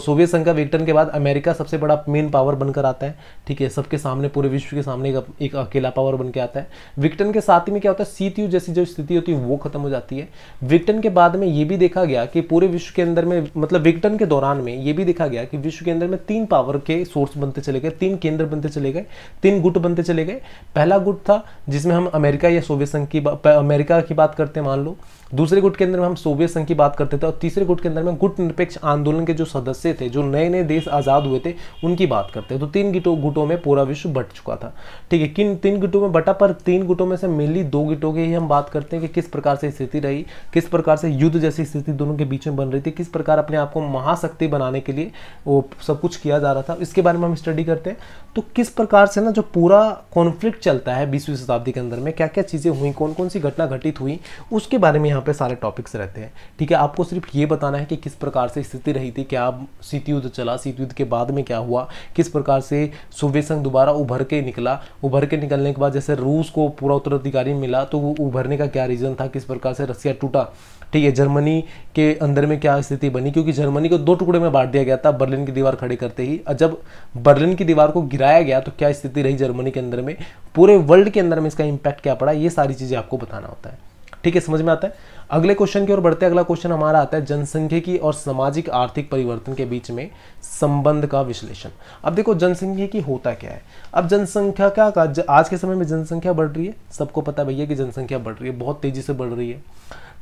सोवियत संघ का विघटन के बाद अमेरिका सबसे बड़ा मेन पावर बनकर आता है ठीक है सबके सामने पूरे विश्व के सामने एक, एक अकेला पावर बन के आता है विघटन के साथ में क्या होता है सीतयू जैसी जो स्थिति होती है वो खत्म हो जाती है विघटन के बाद में ये भी देखा गया कि पूरे विश्व के अंदर में मतलब विघटन के दौरान में ये भी देखा गया कि विश्व के अंदर में तीन पावर के सोर्स बनते चले गए तीन केंद्र बनते चले गए तीन गुट बनते चले गए पहला गुट था जिसमें हम अमेरिका या सोवियत संघ की अमेरिका की बात करते हैं मान लो दूसरे गुट के अंदर में हम सोवियत संघ की बात करते थे और तीसरे गुट के अंदर में गुट निरपेक्ष आंदोलन के जो सदस्य थे जो नए नए देश आज़ाद हुए थे उनकी बात करते हैं तो तीन गुटों गुटों में पूरा विश्व बट चुका था ठीक है किन तीन गुटों में बटा पर तीन गुटों में से मेनली दो गिटों की ही हम बात करते हैं कि किस प्रकार से स्थिति रही किस प्रकार से युद्ध जैसी स्थिति दोनों के बीच में बन रही थी किस प्रकार अपने आप को महाशक्ति बनाने के लिए वो सब कुछ किया जा रहा था इसके बारे में हम स्टडी करते हैं तो किस प्रकार से ना जो पूरा कॉन्फ्लिक्ट चलता है बीसवीं शताब्दी के अंदर में क्या क्या चीज़ें हुई कौन कौन सी घटना घटित हुई उसके बारे में यहाँ पे सारे टॉपिक्स रहते हैं ठीक है आपको सिर्फ ये बताना है कि किस प्रकार से स्थिति रही थी क्या शीत युद्ध चला शीत युद्ध के बाद में क्या हुआ किस प्रकार से सोवियत संघ दोबारा उभर के निकला उभर के निकलने के बाद जैसे रूस को पूरा उत्तराधिकारी मिला तो उभरने का क्या रीज़न था किस प्रकार से रसिया टूटा ठीक है जर्मनी के अंदर में क्या स्थिति बनी क्योंकि जर्मनी को दो टुकड़े में बांट दिया गया था बर्लिन की दीवार खड़े करते ही जब बर्लिन की दीवार को गिराया गया तो क्या स्थिति रही जर्मनी के अंदर में पूरे वर्ल्ड के अंदर में इसका इंपैक्ट क्या पड़ा ये सारी चीज़ें आपको बताना होता है ठीक है समझ में आता है अगले क्वेश्चन की ओर बढ़ते अगला क्वेश्चन हमारा आता है जनसंख्यिकी और सामाजिक आर्थिक परिवर्तन के बीच में संबंध का विश्लेषण अब देखो जनसंख्यिकी होता क्या है अब जनसंख्या क्या का आज के समय में जनसंख्या बढ़ रही है सबको पता भैया कि जनसंख्या बढ़ रही है बहुत तेजी से बढ़ रही है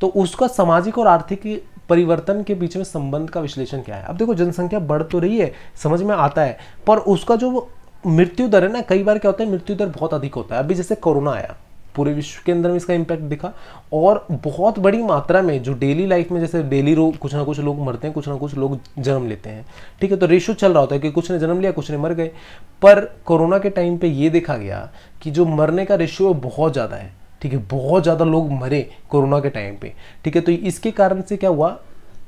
तो उसका सामाजिक और आर्थिक परिवर्तन के बीच में संबंध का विश्लेषण क्या है अब देखो जनसंख्या बढ़ तो रही है समझ में आता है पर उसका जो मृत्यु दर है ना कई बार क्या होता है मृत्यु दर बहुत अधिक होता है अभी जैसे कोरोना आया पूरे विश्व के अंदर में इसका इम्पैक्ट दिखा और बहुत बड़ी मात्रा में जो डेली लाइफ में जैसे डेली रोग कुछ ना कुछ लोग मरते हैं कुछ ना कुछ लोग जन्म लेते हैं ठीक है तो रेशो चल रहा होता है कि कुछ ने जन्म लिया कुछ ने मर गए पर कोरोना के टाइम पर यह देखा गया कि जो मरने का रेशियो बहुत ज़्यादा है ठीक है बहुत ज़्यादा लोग मरे कोरोना के टाइम पे ठीक है तो इसके कारण से क्या हुआ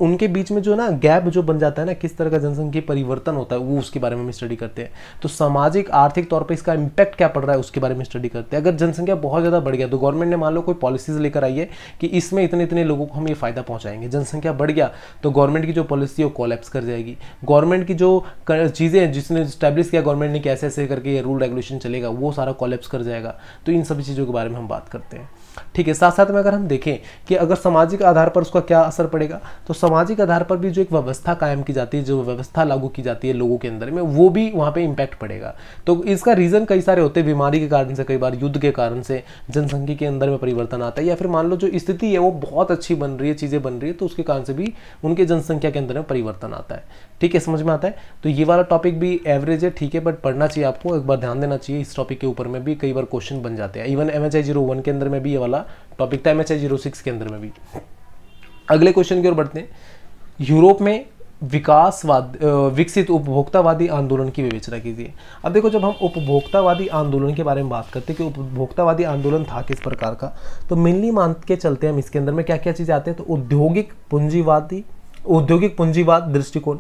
उनके बीच में जो ना गैप जो बन जाता है ना किस तरह का जनसंख्या परिवर्तन होता है वो उसके बारे में स्टडी करते हैं तो सामाजिक आर्थिक तौर पर इसका इम्पैक्ट क्या पड़ रहा है उसके बारे में स्टडी करते हैं अगर जनसंख्या बहुत ज़्यादा बढ़ गया तो गवर्नमेंट ने मान लो कोई पॉलिसीज लेकर आई है कि इसमें इतने इतने लोगों को हम ये फ़ायदा पहुँचाएंगे जनसंख्या बढ़ गया तो गवर्नमेंट की जो पॉलिसी है वो कॉलेप्स कर जाएगी गवर्नमेंट की जो चीज़ें हैं जिसने स्टैब्लिश किया गवर्नमेंट ने कैसे ऐसे करके ये रूल रेगुलेशन चलेगा वो सारा कोलेप्स कर जाएगा तो इन सभी चीज़ों के बारे में हम बात करते हैं ठीक है साथ साथ में अगर हम देखें कि अगर सामाजिक आधार पर उसका क्या असर पड़ेगा तो सामाजिक आधार पर भी जो एक व्यवस्था कायम की जाती है जो व्यवस्था लागू की जाती है लोगों के अंदर में वो भी वहाँ पे इम्पैक्ट पड़ेगा तो इसका रीज़न कई सारे होते हैं बीमारी के कारण से कई बार युद्ध के कारण से जनसंख्या के अंदर में परिवर्तन आता है या फिर मान लो जो स्थिति है वो बहुत अच्छी बन रही है चीज़ें बन रही है तो उसके कारण से भी उनके जनसंख्या के अंदर में परिवर्तन आता है ठीक है समझ में आता है तो ये वाला टॉपिक भी एवरेज है ठीक है बट पढ़ना चाहिए आपको एक बार ध्यान देना चाहिए इस टॉपिक के ऊपर में भी कई बार क्वेश्चन बन जाते हैं even M H I zero के अंदर में भी ये वाला टॉपिक था एम जीरो सिक्स के अंदर में भी अगले क्वेश्चन की ओर बढ़ते हैं यूरोप में विकासवाद विकसित उपभोक्तावादी आंदोलन की विवेचना कीजिए अब देखो जब हम उपभोक्तावादी आंदोलन के बारे में बात करते हैं कि उपभोक्तावादी आंदोलन था किस प्रकार का तो मेनली मान के चलते हम इसके अंदर में क्या क्या चीज़ें आते हैं तो औद्योगिक पूंजीवादी औद्योगिक पूंजीवाद दृष्टिकोण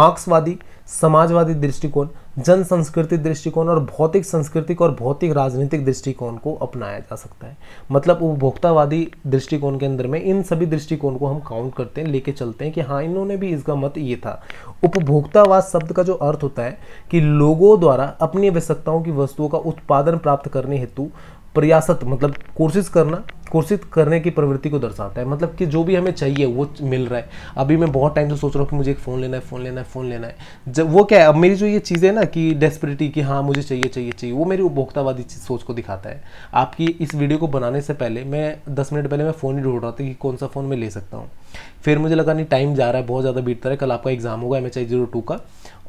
मार्क्सवादी समाजवादी दृष्टिकोण जन संस्कृति दृष्टिकोण और भौतिक सांस्कृतिक और भौतिक राजनीतिक दृष्टिकोण को अपनाया जा सकता है मतलब उपभोक्तावादी दृष्टिकोण के अंदर में इन सभी दृष्टिकोण को हम काउंट करते हैं लेके चलते हैं कि हाँ इन्होंने भी इसका मत ये था उपभोक्तावाद शब्द का जो अर्थ होता है कि लोगों द्वारा अपनी आवश्यकताओं की वस्तुओं का उत्पादन प्राप्त करने हेतु प्रयासत मतलब कोशिश करना कोशिश करने की प्रवृत्ति को दर्शाता है मतलब कि जो भी हमें चाहिए वो मिल रहा है अभी मैं बहुत टाइम से सोच रहा हूँ कि मुझे एक फ़ोन लेना है फ़ोन लेना है फ़ोन लेना है जब वो क्या है अब मेरी जो ये चीज़ है ना कि डेस्परिटी कि हाँ मुझे चाहिए चाहिए चाहिए वो मेरी उपभोक्तावादी सोच को दिखाता है आपकी इस वीडियो को बनाने से पहले मैं दस मिनट पहले मैं फ़ोन ही ढूंढ रहा था कि कौन सा फ़ोन मैं ले सकता हूँ फिर मुझे लगा नहीं टाइम जा रहा है बहुत ज़्यादा बीतता है कल आपका एग्ज़ाम होगा M H I zero two का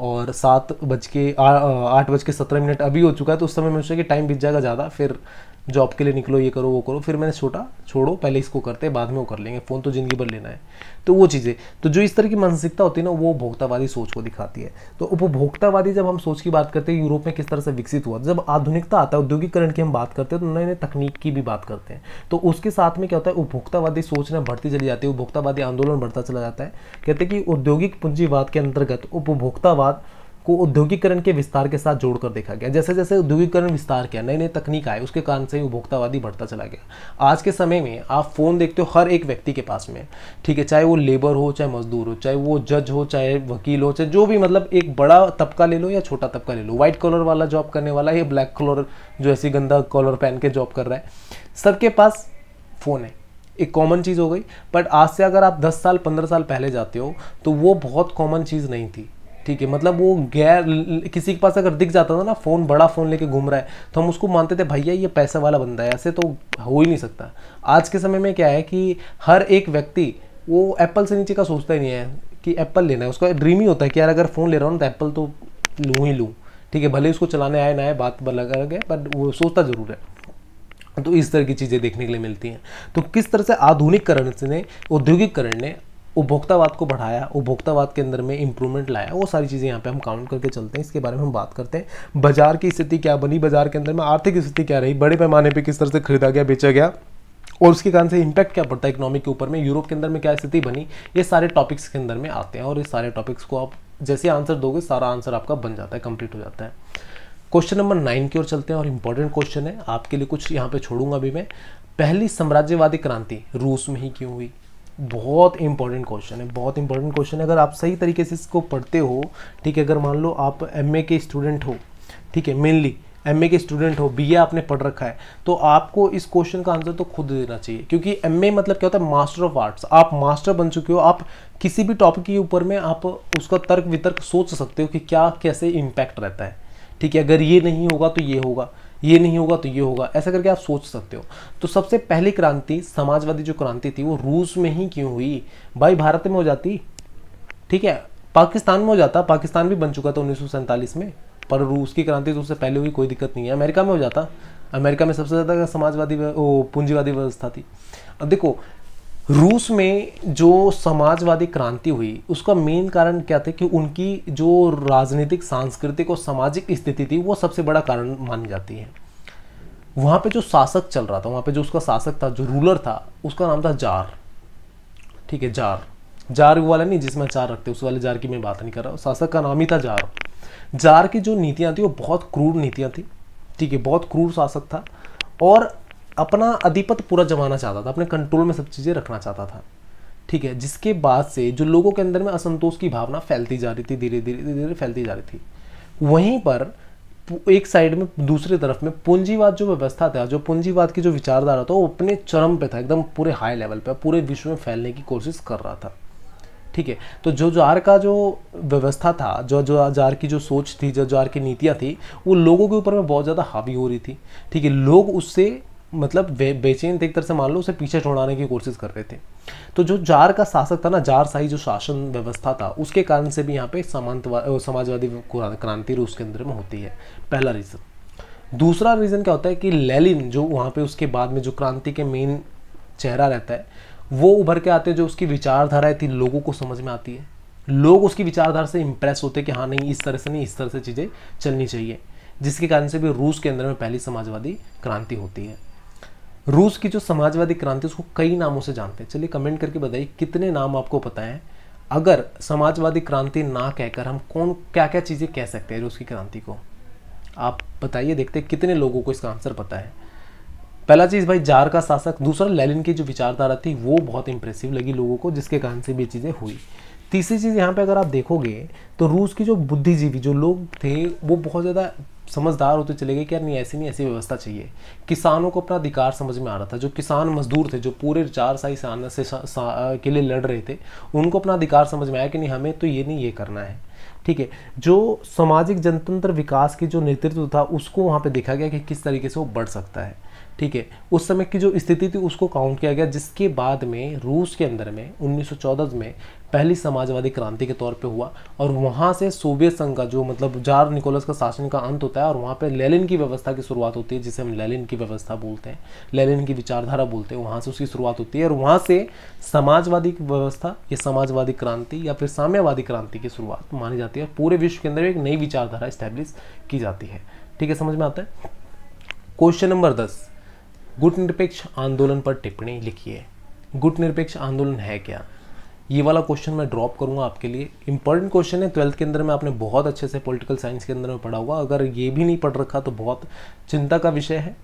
और सात बज के आठ बज के सत्रह मिनट अभी हो चुका है तो उस समय मैं सोचा कि टाइम बीत जाएगा ज़्यादा फिर जॉब के लिए निकलो ये करो वो करो फिर मैंने छोटा छोड़ो पहले इसको करते हैं बाद में वो कर लेंगे फ़ोन तो ज़िंदगी भर लेना है तो वो चीज़ें तो जो इस तरह की मानसिकता होती है ना वो उपभोक्तावादी सोच को दिखाती है तो उपभोक्तावादी जब हम सोच की बात करते हैं यूरोप में किस तरह से विकसित हुआ जब आधुनिकता आता है औद्योगिकरण की हम बात करते हैं तो नए नए तकनीक की भी बात करते हैं तो उसके साथ में क्या होता है उपभोक्तावादी सोच ना बढ़ती चली जाती है उपभोक्तावादी आंदोलन बढ़ता चला जाता है कहते हैं कि औद्योगिक पूंजीवाद के अंतर्गत उपभोक्तावाद को औद्योगिकरण के विस्तार के साथ जोड़कर देखा गया जैसे जैसे औद्योगिकरण विस्तार किया नई नई तकनीक आए उसके कारण से उपभोक्तावादी बढ़ता चला गया आज के समय में आप फ़ोन देखते हो हर एक व्यक्ति के पास में ठीक है चाहे वो लेबर हो चाहे मजदूर हो चाहे वो जज हो चाहे वकील हो चाहे जो भी मतलब एक बड़ा तबका ले लो या छोटा तबका ले लो व्हाइट कलर वाला जॉब करने वाला या ब्लैक कलर जो ऐसी गंदा कॉलर पहन के जॉब कर रहा है सबके पास फ़ोन है एक कॉमन चीज़ हो गई बट आज से अगर आप 10 साल 15 साल पहले जाते हो तो वो बहुत कॉमन चीज़ नहीं थी ठीक है मतलब वो गैर किसी के पास अगर दिख जाता था ना फ़ोन बड़ा फ़ोन लेके घूम रहा है तो हम उसको मानते थे भैया ये पैसा वाला बंदा है ऐसे तो हो ही नहीं सकता आज के समय में क्या है कि हर एक व्यक्ति वो एप्पल से नीचे का सोचता ही नहीं है कि एप्पल लेना है उसका ड्रीम ही होता है कि यार अगर फ़ोन ले रहा हूँ ना तो एप्पल तो लूँ ही लूँ ठीक है भले उसको चलाने आए ना आए बात अलग अलग है पर वो सोचता ज़रूर है तो इस तरह की चीज़ें देखने के लिए मिलती हैं तो किस तरह से आधुनिककरण ने औद्योगिककरण ने उपभोक्तावाद को बढ़ाया उपभोक्तावाद के अंदर में इंप्रूवमेंट लाया वो सारी चीज़ें यहाँ पे हम काउंट करके चलते हैं इसके बारे में हम बात करते हैं बाजार की स्थिति क्या बनी बाजार के अंदर में आर्थिक स्थिति क्या रही बड़े पैमाने पे किस तरह से खरीदा गया बेचा गया और उसके कारण से इम्पैक्ट क्या पड़ता है इकोनॉमिक के ऊपर में यूरोप के अंदर में क्या स्थिति बनी ये सारे टॉपिक्स के अंदर में आते हैं और ये सारे टॉपिक्स को आप जैसे आंसर दोगे सारा आंसर आपका बन जाता है कंप्लीट हो जाता है क्वेश्चन नंबर नाइन की ओर चलते हैं और इंपॉर्टेंट क्वेश्चन है आपके लिए कुछ यहाँ पे छोड़ूंगा अभी मैं पहली साम्राज्यवादी क्रांति रूस में ही क्यों हुई बहुत इंपॉर्टेंट क्वेश्चन है बहुत इंपॉर्टेंट क्वेश्चन है अगर आप सही तरीके से इसको पढ़ते हो ठीक है अगर मान लो आप एम के स्टूडेंट हो ठीक है मेनली एम के स्टूडेंट हो बी आपने पढ़ रखा है तो आपको इस क्वेश्चन का आंसर तो खुद देना चाहिए क्योंकि एम मतलब क्या होता है मास्टर ऑफ आर्ट्स आप मास्टर बन चुके हो आप किसी भी टॉपिक के ऊपर में आप उसका तर्क वितर्क सोच सकते हो कि क्या कैसे इम्पैक्ट रहता है ठीक है अगर ये नहीं होगा तो ये होगा ये नहीं होगा तो ये होगा ऐसा करके आप सोच सकते हो तो सबसे पहली क्रांति समाजवादी जो क्रांति थी वो रूस में ही क्यों हुई भाई भारत में हो जाती ठीक है पाकिस्तान में हो जाता पाकिस्तान भी बन चुका था उन्नीस में पर रूस की क्रांति तो उससे पहले हुई कोई दिक्कत नहीं है अमेरिका में हो जाता अमेरिका में सबसे ज़्यादा समाजवादी पूंजीवादी व्यवस्था थी अब देखो रूस में जो समाजवादी क्रांति हुई उसका मेन कारण क्या था कि उनकी जो राजनीतिक सांस्कृतिक और सामाजिक स्थिति थी वो सबसे बड़ा कारण मानी जाती है वहाँ पे जो शासक चल रहा था वहाँ पे जो उसका शासक था जो रूलर था उसका नाम था जार ठीक है जार जार वो वाला नहीं जिसमें चार रखते उस वाले जार की मैं बात नहीं कर रहा हूँ शासक का नाम ही था जार जार की जो नीतियाँ थी वो बहुत क्रूर नीतियाँ थी ठीक है बहुत क्रूर शासक था और अपना अधिपत पूरा जमाना चाहता था अपने कंट्रोल में सब चीज़ें रखना चाहता था ठीक है जिसके बाद से जो लोगों के अंदर में असंतोष की भावना फैलती जा रही थी धीरे धीरे धीरे धीरे फैलती जा रही थी वहीं पर एक साइड में दूसरी तरफ में पूंजीवाद जो व्यवस्था था जो पूंजीवाद की जो विचारधारा था वो अपने चरम पे था एकदम पूरे हाई लेवल पे पूरे विश्व में फैलने की कोशिश कर रहा था ठीक है तो जो जार का जो व्यवस्था था जो जो जार की जो सोच थी जो जार की नीतियाँ थी वो लोगों के ऊपर में बहुत ज़्यादा हावी हो रही थी ठीक है लोग उससे मतलब बेचैन थे एक तरह से मान लो उसे पीछे छोड़ाने की कोशिश कर रहे थे तो जो जार का शासक था ना जार शाही जो शासन व्यवस्था था उसके कारण से भी यहाँ पे समांतवा समाजवादी क्रांति रूस के अंदर में होती है पहला रीज़न दूसरा रीज़न क्या होता है कि लेलिन जो वहाँ पे उसके बाद में जो क्रांति के मेन चेहरा रहता है वो उभर के आते जो उसकी विचारधारा थी लोगों को समझ में आती है लोग उसकी विचारधारा से इम्प्रेस होते कि हाँ नहीं इस तरह से नहीं इस तरह से चीज़ें चलनी चाहिए जिसके कारण से भी रूस के अंदर में पहली समाजवादी क्रांति होती है रूस की जो समाजवादी क्रांति उसको कई नामों से जानते हैं चलिए कमेंट करके बताइए कितने नाम आपको पता है अगर समाजवादी क्रांति ना कहकर हम कौन क्या क्या चीज़ें कह सकते हैं रूस की क्रांति को आप बताइए देखते कितने लोगों को इसका आंसर पता है पहला चीज़ भाई जार का शासक दूसरा लेलिन की जो विचारधारा थी वो बहुत इंप्रेसिव लगी लोगों को जिसके कारण से भी चीज़ें हुई तीसरी चीज़ यहाँ पे अगर आप देखोगे तो रूस की जो बुद्धिजीवी जो लोग थे वो बहुत ज़्यादा समझदार होते चले गए कि यार नहीं ऐसी नहीं ऐसी व्यवस्था चाहिए किसानों को अपना अधिकार समझ में आ रहा था जो किसान मजदूर थे जो पूरे चार साल से सा, सा, के लिए लड़ रहे थे उनको अपना अधिकार समझ में आया कि नहीं हमें तो ये नहीं ये करना है ठीक है जो सामाजिक जनतंत्र विकास की जो नेतृत्व था उसको वहाँ पर देखा गया कि किस तरीके से वो बढ़ सकता है ठीक है उस समय की जो स्थिति थी उसको काउंट किया गया जिसके बाद में रूस के अंदर में 1914 में पहली समाजवादी क्रांति के तौर पे हुआ और वहाँ से सोवियत संघ का जो मतलब जार निकोलस का शासन का अंत होता है और वहाँ पे लेलिन की व्यवस्था की शुरुआत होती है जिसे हम लेलिन की व्यवस्था बोलते हैं लेलिन की विचारधारा बोलते हैं वहाँ से उसकी शुरुआत होती है और वहाँ से समाजवादी व्यवस्था या समाजवादी क्रांति या फिर साम्यवादी क्रांति की शुरुआत मानी जाती है पूरे विश्व के अंदर एक नई विचारधारा इस्टेब्लिश की जाती है ठीक है समझ में आता है क्वेश्चन नंबर दस गुट निरपेक्ष आंदोलन पर टिप्पणी लिखिए गुट निरपेक्ष आंदोलन है क्या ये वाला क्वेश्चन मैं ड्रॉप करूँगा आपके लिए इंपॉर्टेंट क्वेश्चन है ट्वेल्थ के अंदर में आपने बहुत अच्छे से पॉलिटिकल साइंस के अंदर में पढ़ा हुआ अगर ये भी नहीं पढ़ रखा तो बहुत चिंता का विषय है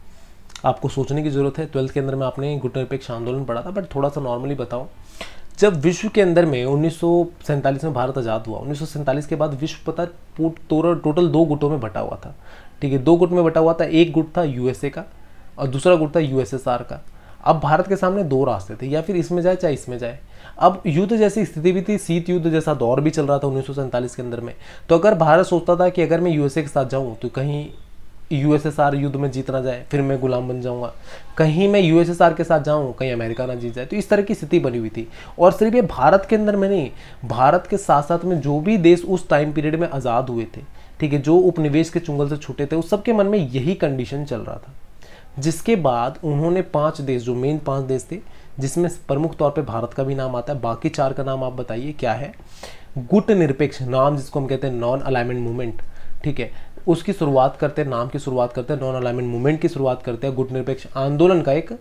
आपको सोचने की ज़रूरत है ट्वेल्थ के अंदर में आपने गुट निरपेक्ष आंदोलन पढ़ा था बट थोड़ा सा नॉर्मली बताओ जब विश्व के अंदर में उन्नीस में भारत आज़ाद हुआ उन्नीस के बाद विश्व पता टोटल दो गुटों में बटा हुआ था ठीक है दो गुट में बटा हुआ था एक गुट था यूएसए का और दूसरा गुट था यूएसएसआर का अब भारत के सामने दो रास्ते थे या फिर इसमें जाए चाहे इसमें जाए अब युद्ध जैसी स्थिति भी थी शीत युद्ध जैसा दौर भी चल रहा था उन्नीस के अंदर में तो अगर भारत सोचता था कि अगर मैं यूएसए के साथ जाऊँ तो कहीं यूएसएसआर युद्ध में जीतना जाए फिर मैं गुलाम बन जाऊंगा कहीं मैं यूएसएसआर के साथ जाऊं कहीं अमेरिका ना जीत जाए तो इस तरह की स्थिति बनी हुई थी और सिर्फ ये भारत के अंदर में नहीं भारत के साथ साथ में जो भी देश उस टाइम पीरियड में आज़ाद हुए थे ठीक है जो उपनिवेश के चुंगल से छूटे थे उस सबके मन में यही कंडीशन चल रहा था जिसके बाद उन्होंने पांच देश जो मेन पांच देश थे जिसमें प्रमुख तौर पे भारत का भी नाम आता है बाकी चार का नाम आप बताइए क्या है गुट निरपेक्ष नाम जिसको हम कहते हैं नॉन अलाइनमेंट मूवमेंट ठीक है उसकी शुरुआत करते हैं नाम की शुरुआत करते हैं नॉन अलाइनमेंट मूवमेंट की शुरुआत करते हैं गुट निरपेक्ष आंदोलन का एक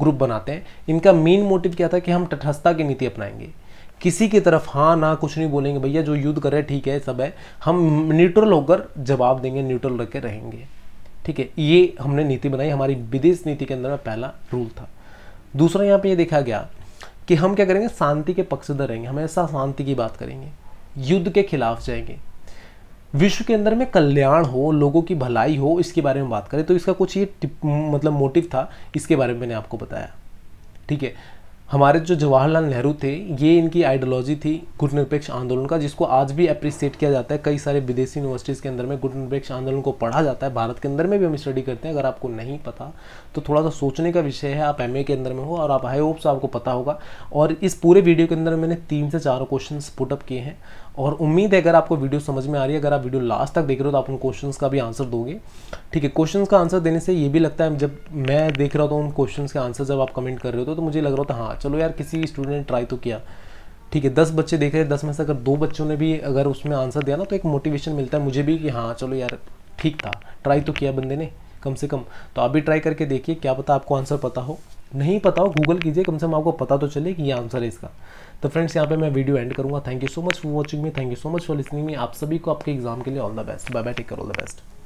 ग्रुप बनाते हैं इनका मेन मोटिव क्या था कि हम तटस्थता की नीति अपनाएंगे किसी की तरफ हाँ ना कुछ नहीं बोलेंगे भैया जो युद्ध करे ठीक है सब है हम न्यूट्रल होकर जवाब देंगे न्यूट्रल रख रहेंगे ठीक है ये हमने नीति बनाई हमारी विदेश नीति के अंदर में पहला रूल था दूसरा यहाँ पे ये देखा गया कि हम क्या करेंगे शांति के पक्षधर रहेंगे हमेशा शांति की बात करेंगे युद्ध के खिलाफ जाएंगे विश्व के अंदर में कल्याण हो लोगों की भलाई हो इसके बारे में बात करें तो इसका कुछ ये टिप मतलब मोटिव था इसके बारे में मैंने आपको बताया ठीक है हमारे जो जवाहरलाल नेहरू थे ये इनकी आइडियोलॉजी थी गुटनिरपेक्ष आंदोलन का जिसको आज भी अप्रिसिएट किया जाता है कई सारे विदेशी यूनिवर्सिटीज़ के अंदर में गुटनिरपेक्ष आंदोलन को पढ़ा जाता है भारत के अंदर में भी हम स्टडी करते हैं अगर आपको नहीं पता तो थोड़ा सा सोचने का विषय है आप एम के अंदर में हो और आप आई होप्स आपको पता होगा और इस पूरे वीडियो के अंदर मैंने तीन से चार क्वेश्चन पुटअप किए हैं और उम्मीद है अगर आपको वीडियो समझ में आ रही है अगर आप वीडियो लास्ट तक देख रहे हो तो आप उन क्वेश्चंस का भी आंसर दोगे ठीक है क्वेश्चंस का आंसर देने से ये भी लगता है जब मैं देख रहा था उन क्वेश्चंस के आंसर जब आप कमेंट कर रहे हो तो मुझे लग रहा था हाँ चलो यार किसी स्टूडेंट ने ट्राई तो किया ठीक है दस बच्चे देख रहे हैं दस में से अगर दो बच्चों ने भी अगर उसमें आंसर दिया ना तो एक मोटिवेशन मिलता है मुझे भी कि हाँ चलो यार ठीक था ट्राई तो किया बंदे ने कम से कम तो आप भी ट्राई करके देखिए क्या पता आपको आंसर पता हो नहीं पता हो गूगल कीजिए कम से कम आपको पता तो चले कि ये आंसर है इसका तो फ्रेंड्स यहाँ पे मैं वीडियो एंड करूँगा thank you so much for watching me thank you so much for listening me आप सभी को आपके एग्जाम के लिए all the best bye bye take care all the best